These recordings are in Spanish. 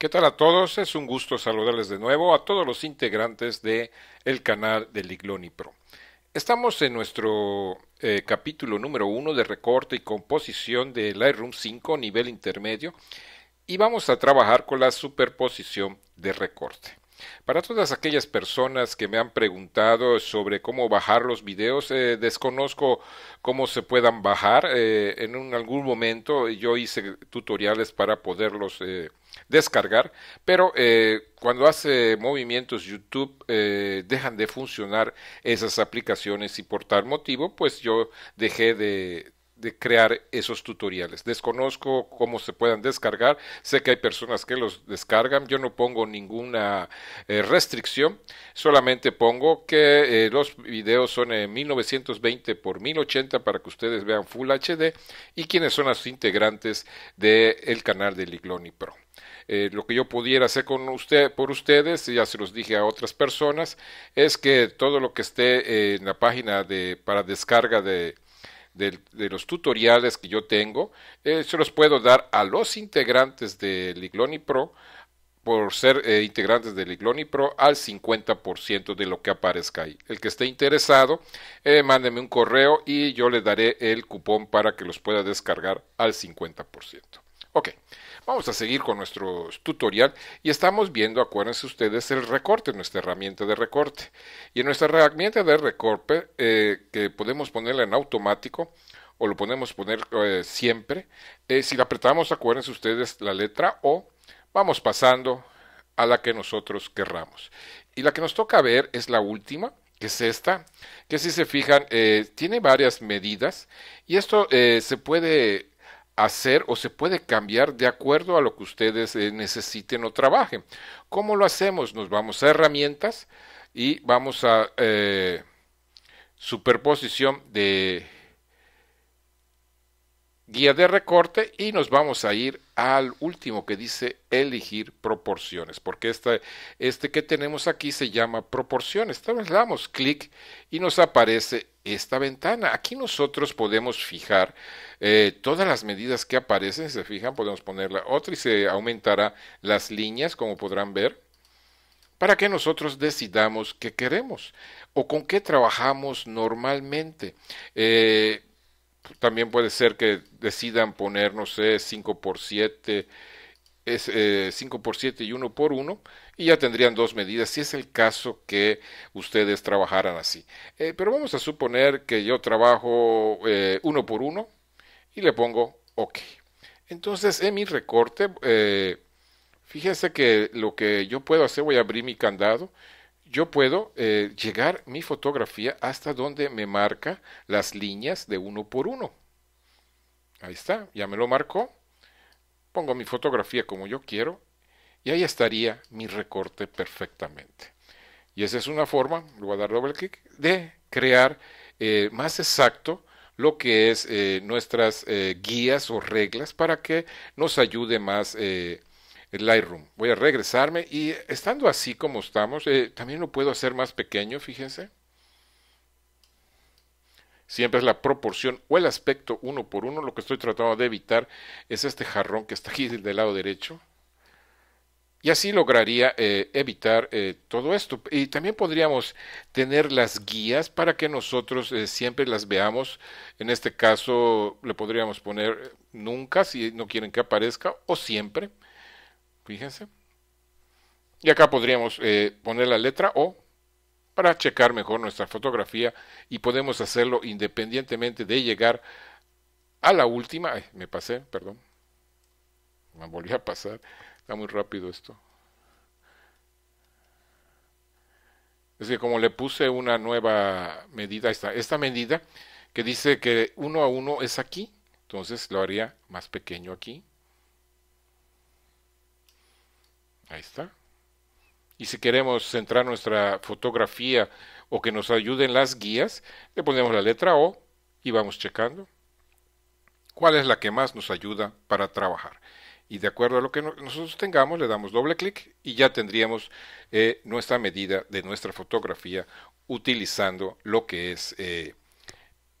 ¿Qué tal a todos? Es un gusto saludarles de nuevo a todos los integrantes de el canal de Ligloni Pro. Estamos en nuestro eh, capítulo número uno de recorte y composición de Lightroom 5 nivel intermedio y vamos a trabajar con la superposición de recorte. Para todas aquellas personas que me han preguntado sobre cómo bajar los videos, eh, desconozco cómo se puedan bajar. Eh, en algún momento yo hice tutoriales para poderlos descargar, pero eh, cuando hace movimientos YouTube eh, dejan de funcionar esas aplicaciones y por tal motivo pues yo dejé de, de crear esos tutoriales. Desconozco cómo se puedan descargar, sé que hay personas que los descargan, yo no pongo ninguna eh, restricción, solamente pongo que eh, los videos son eh, en 1920 por 1080 para que ustedes vean Full HD y quiénes son los integrantes del el canal de Ligloni Pro. lo que yo pudiera hacer con usted, por ustedes, ya se los dije a otras personas, es que todo lo que esté en la página de, para descarga de, de, los tutoriales que yo tengo, eh, se los puedo dar a los integrantes de Ligloni Pro por ser eh, integrantes de Ligloni Pro al 50% de lo que aparezca ahí. El que esté interesado, eh, mándeme un correo y yo le daré el cupón para que los pueda descargar al 50%. Ok, Vamos a seguir con nuestro tutorial y estamos viendo, acuérdense ustedes, el recorte, nuestra herramienta de recorte. Y en nuestra herramienta de recorte, eh, que podemos ponerla en automático, o lo podemos poner eh, siempre. Eh, si la apretamos, acuérdense ustedes, la letra O, vamos pasando a la que nosotros querramos. Y la que nos toca ver es la última, que es esta, que si se fijan, tiene varias medidas y esto se puede hacer o se puede cambiar de acuerdo a lo que ustedes eh, necesiten o trabajen. ¿Cómo lo hacemos? Nos vamos a herramientas y vamos a eh, superposición de guía de recorte y nos vamos a ir al último que dice elegir proporciones, porque este, este que tenemos aquí se llama proporciones. Entonces le damos clic y nos aparece esta ventana. Aquí nosotros podemos fijar eh, todas las medidas que aparecen, si se fijan, podemos ponerla otra y se aumentará las líneas, como podrán ver para que nosotros decidamos qué queremos o con qué trabajamos normalmente. Eh, también puede ser que decidan poner, no sé, 5 por 7 5 eh, por 7 y 1 por 1 y ya tendrían dos medidas si es el caso que ustedes trabajaran así. Eh, pero vamos a suponer que yo trabajo 1 eh, x por 1 y le pongo OK. Entonces en mi recorte, fíjense que lo que yo puedo hacer, voy a abrir mi candado yo puedo eh, llegar mi fotografía hasta donde me marca las líneas de uno por uno. Ahí está, ya me lo marcó. Pongo mi fotografía como yo quiero y ahí estaría mi recorte perfectamente. Y esa es una forma, le voy a dar doble clic, de crear eh, más exacto lo que es eh, nuestras guías o reglas para que nos ayude más Lightroom. Voy a regresarme y estando así como estamos, eh, también lo puedo hacer más pequeño, fíjense. Siempre es la proporción o el aspecto uno por uno. Lo que estoy tratando de evitar es este jarrón que está aquí del lado derecho. Y así lograría eh, evitar eh, todo esto. Y también podríamos tener las guías para que nosotros siempre las veamos. En este caso le podríamos poner nunca si no quieren que aparezca o siempre. Fíjense. Y acá podríamos eh, poner la letra O para checar mejor nuestra fotografía y podemos hacerlo independientemente de llegar a la última. me pasé, perdón. Me volví a pasar. Está muy rápido esto. Es que como le puse una nueva medida, esta, esta medida que dice que uno a uno es aquí, entonces lo haría más pequeño aquí. Ahí está. Y si queremos centrar nuestra fotografía o que nos ayuden las guías, le ponemos la letra O y vamos checando cuál es la que más nos ayuda para trabajar. Y de acuerdo a lo que nosotros tengamos, le damos doble clic y ya tendríamos eh, nuestra medida de nuestra fotografía utilizando lo que es eh,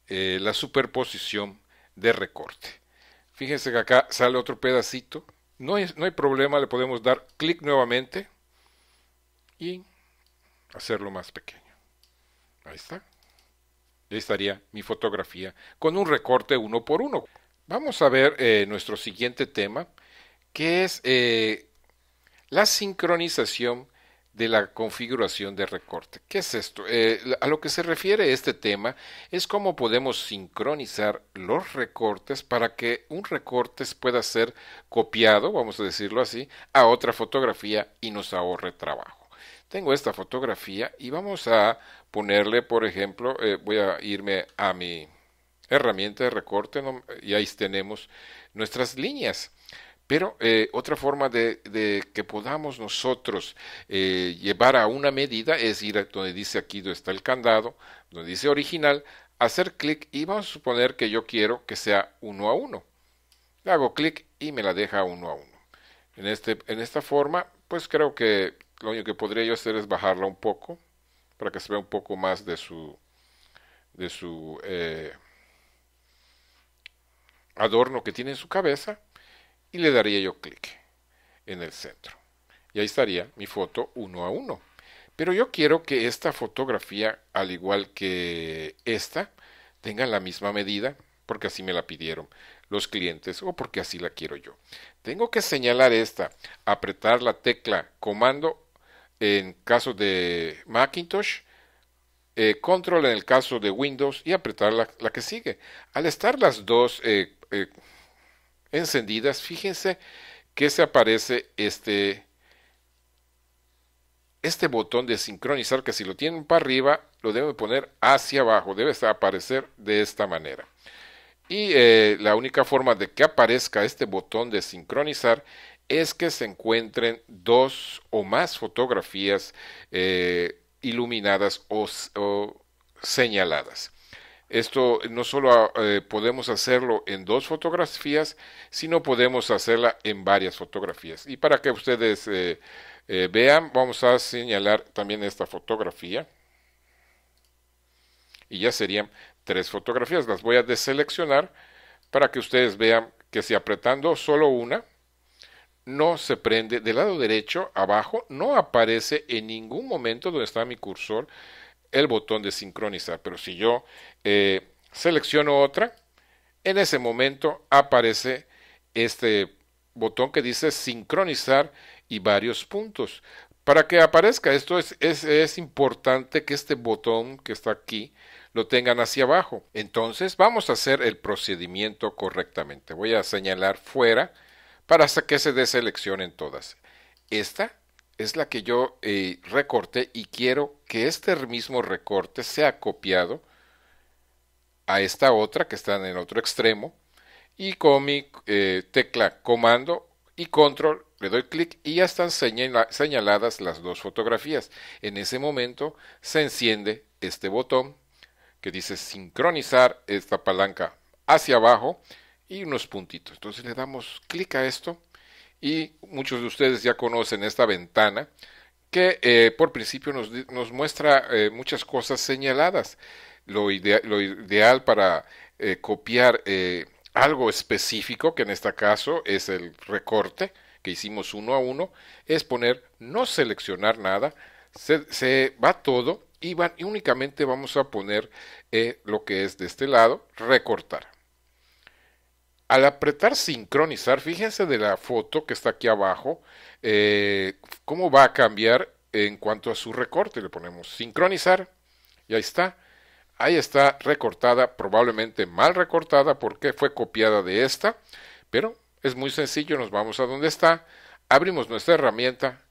eh, la superposición de recorte. Fíjense que acá sale otro pedacito no, hay problema, le podemos dar clic nuevamente y hacerlo más pequeño. Ahí está. Ahí estaría mi fotografía con un recorte uno por uno. Vamos a ver eh, nuestro siguiente tema, que es eh, la sincronización de la configuración de recorte. ¿Qué es esto? Eh, a lo que se refiere este tema es cómo podemos sincronizar los recortes para que un recorte pueda ser copiado, vamos a decirlo así, a otra fotografía y nos ahorre trabajo. Tengo esta fotografía y vamos a ponerle, por ejemplo, eh, voy a irme a mi herramienta de recorte y ahí tenemos nuestras líneas. Pero eh, otra forma de, que podamos nosotros eh, llevar a una medida es ir a donde dice aquí donde está el candado, donde dice original, hacer clic y vamos a suponer que yo quiero que sea uno a uno. Le hago clic y me la deja uno a uno. En, este, en esta forma, pues creo que lo único que podría yo hacer es bajarla un poco para que se vea un poco más de su de su eh, adorno que tiene en su cabeza y le daría yo clic en el centro. Y ahí estaría mi foto uno a uno. Pero yo quiero que esta fotografía, al igual que esta, tenga la misma medida, porque así me la pidieron los clientes o porque así la quiero yo. Tengo que señalar esta, apretar la tecla comando en caso de Macintosh, eh, control en el caso de Windows y apretar la, que sigue. Al estar las dos eh, eh, encendidas, fíjense que se aparece este, este botón de sincronizar, que si lo tienen para arriba, lo deben poner hacia abajo, debe aparecer de esta manera. Y eh, la única forma de que aparezca este botón de sincronizar es que se encuentren dos o más fotografías eh, iluminadas o señaladas. Esto no solo eh, podemos hacerlo en dos fotografías, sino podemos hacerla en varias fotografías. Y para que ustedes eh, eh, vean, vamos a señalar también esta fotografía. Y ya serían tres fotografías. Las voy a deseleccionar para que ustedes vean que si apretando solo una, no se prende. Del lado derecho, abajo, no aparece en ningún momento donde está mi cursor el botón de sincronizar. Pero si yo eh, selecciono otra, en ese momento aparece este botón que dice sincronizar y varios puntos. Para que aparezca esto es, es, es importante que este botón que está aquí lo tengan hacia abajo. Entonces vamos a hacer el procedimiento correctamente. Voy a señalar fuera para hasta que se deseleccionen todas. Esta es la que yo eh, recorté y quiero que este mismo recorte sea copiado a esta otra que está en el otro extremo y con mi eh, tecla comando y control le doy clic y ya están señaladas las dos fotografías. En ese momento se enciende este botón que dice sincronizar esta palanca hacia abajo y unos puntitos. Entonces le damos clic a esto y muchos de ustedes ya conocen esta ventana que eh, por principio nos, muestra eh, muchas cosas señaladas. Lo, ideal para eh, copiar algo específico, que en este caso es el recorte que hicimos uno a uno, es poner no seleccionar nada, se, se va todo y, y, únicamente vamos a poner lo que es de este lado, recortar. Al apretar sincronizar, fíjense de la foto que está aquí abajo, eh, cómo va a cambiar en cuanto a su recorte. Le ponemos sincronizar y ahí está. Ahí está recortada, probablemente mal recortada porque fue copiada de esta, pero es muy sencillo, nos vamos a donde está, abrimos nuestra herramienta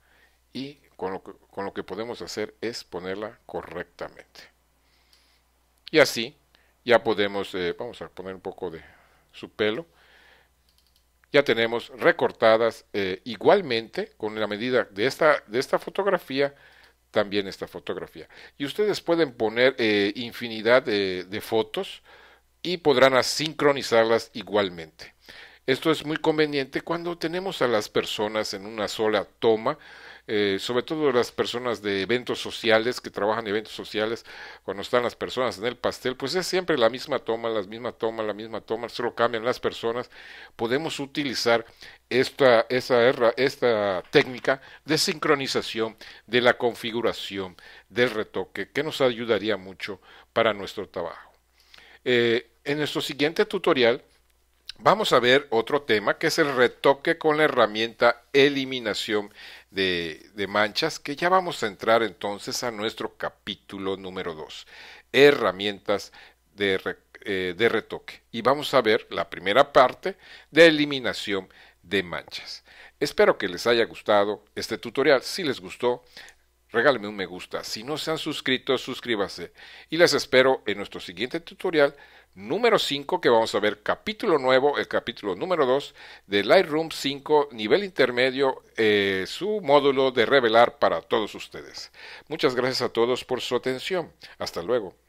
y con lo que, podemos hacer es ponerla correctamente. Y así ya podemos, eh, vamos a poner un poco de su pelo. Ya tenemos recortadas eh, igualmente con la medida de esta, de esta fotografía, también esta fotografía. Y ustedes pueden poner eh, infinidad de, de fotos y podrán sincronizarlas igualmente. Esto es muy conveniente cuando tenemos a las personas en una sola toma eh, sobre todo las personas de eventos sociales, que trabajan en eventos sociales, cuando están las personas en el pastel, pues es siempre la misma toma, la misma toma, la misma toma, solo cambian las personas. Podemos utilizar esta, esta técnica de sincronización de la configuración del retoque, que nos ayudaría mucho para nuestro trabajo. Eh, en nuestro siguiente tutorial Vamos a ver otro tema que es el retoque con la herramienta eliminación de, manchas, que ya vamos a entrar entonces a nuestro capítulo número 2, herramientas de, eh, de retoque. Y vamos a ver la primera parte de eliminación de manchas. Espero que les haya gustado este tutorial. Si les gustó, regálame un me gusta. Si no se han suscrito, suscríbase. Y les espero en nuestro siguiente tutorial número 5, que vamos a ver capítulo nuevo, el capítulo número 2 de Lightroom 5, nivel intermedio, eh, su módulo de revelar para todos ustedes. Muchas gracias a todos por su atención. Hasta luego.